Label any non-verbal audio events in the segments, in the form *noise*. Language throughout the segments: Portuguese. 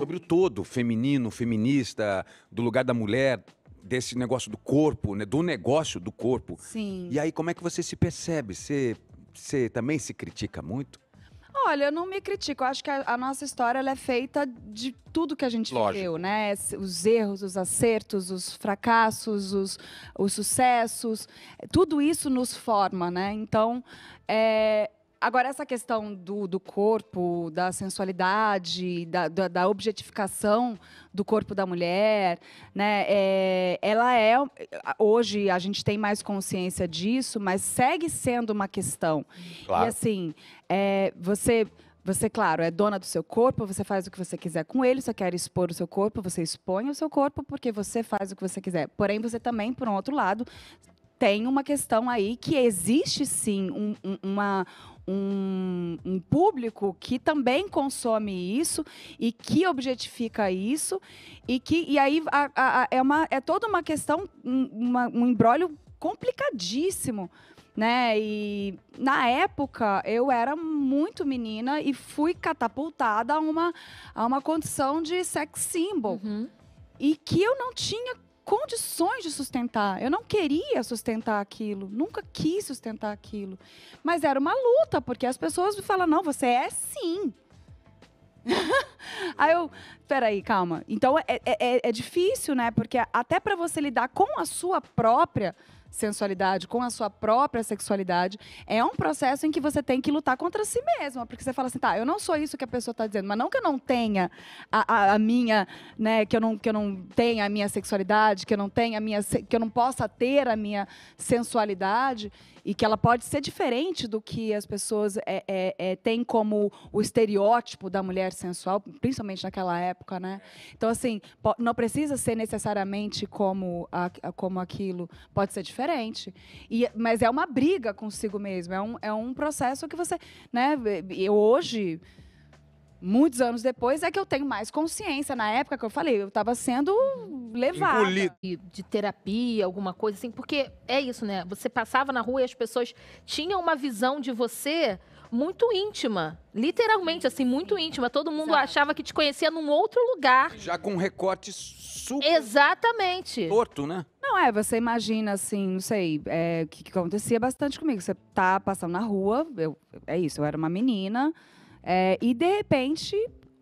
sobre o todo, feminino, feminista, do lugar da mulher, desse negócio do corpo, né? do negócio do corpo. Sim. E aí, como é que você se percebe? Você, você também se critica muito? Olha, eu não me critico. Eu acho que a, a nossa história é feita de tudo que a gente Lógico. viveu, né? Os erros, os acertos, os fracassos, os, os sucessos. Tudo isso nos forma, né? Então, é, Agora, essa questão do, do corpo, da sensualidade, da, da, da, objetificação do corpo da mulher, né? É, ela é. Hoje a gente tem mais consciência disso, mas segue sendo uma questão. Claro. E assim, é, você. Você, claro, é dona do seu corpo, você faz o que você quiser com ele, você quer expor o seu corpo, você expõe o seu corpo porque você faz o que você quiser. Porém, você também, por um outro lado, tem uma questão aí que existe sim um, um, uma, um, um, público que também consome isso e que objetifica isso e que e aí a, a, a, é, uma, é toda uma questão um embrólio complicadíssimo né e na época eu era muito menina e fui catapultada a uma a uma condição de sex symbol uhum. e que eu não tinha condições de sustentar. Eu não queria sustentar aquilo, nunca quis sustentar aquilo. Mas era uma luta, porque as pessoas me falam: não, você é sim. *laughs* aí eu, peraí, calma. Então é, é, é, é difícil, né? Porque até para você lidar com a sua própria sensualidade, com a sua própria sexualidade, é um processo em que você tem que lutar contra si mesma, porque você fala assim, tá, eu não sou isso que a pessoa está dizendo, mas não que eu não tenha a, a, a, minha, né, que eu não que eu não tenha a minha sexualidade, que eu não tenha a minha que eu não possa ter a minha sensualidade e que ela pode ser diferente do que as pessoas é, é, é têm como o estereótipo da mulher sensual, principalmente naquela época, né? Então assim, não precisa ser necessariamente como a, como aquilo, pode ser diferente diferente. E, mas é uma briga consigo mesmo. É um, é um processo que você. Né, eu hoje muitos anos depois, é que eu tenho mais consciência. Na época que eu falei, eu estava sendo levado De terapia, alguma coisa assim. Porque é isso, né? Você passava na rua e as pessoas tinham uma visão de você muito íntima. Literalmente, assim, muito íntima. Todo mundo Exato. achava que te conhecia num outro lugar. Já com recorte super... Exatamente. Torto, né? Não, é, você imagina assim, não sei, é, que, que acontecia bastante comigo. Você tá passando na rua, eu, é isso, eu era uma menina, é, e de repente,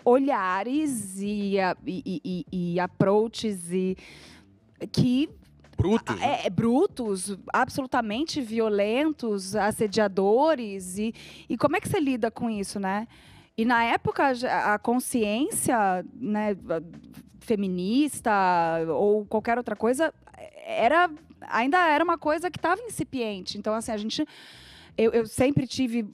olhares e, a- e, e, e, e approaches e que é, é, brutos, absolutamente violentos, assediadores. E, e como é que você lida com isso, né? E na época, a consciência né, feminista ou qualquer outra coisa era ainda era uma coisa que estava incipiente. Então, assim, a gente. Eu, eu, sempre tive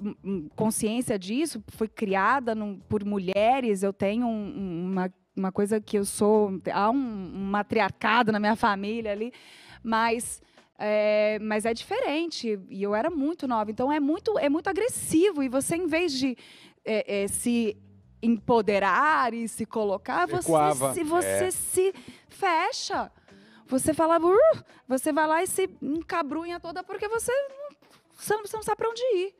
consciência disso, fui criada num, por mulheres, eu tenho um, uma, uma coisa que eu sou. Há um, um matriarcado na minha família ali, mas. É, mas é diferente e eu era muito nova, então é muito é muito agressivo e você em vez de é, é, se empoderar e se colocar, Recuava. você se, você é. se fecha. Você fala, uh", você vai lá e se encabrunha toda porque você você não sabe para onde ir.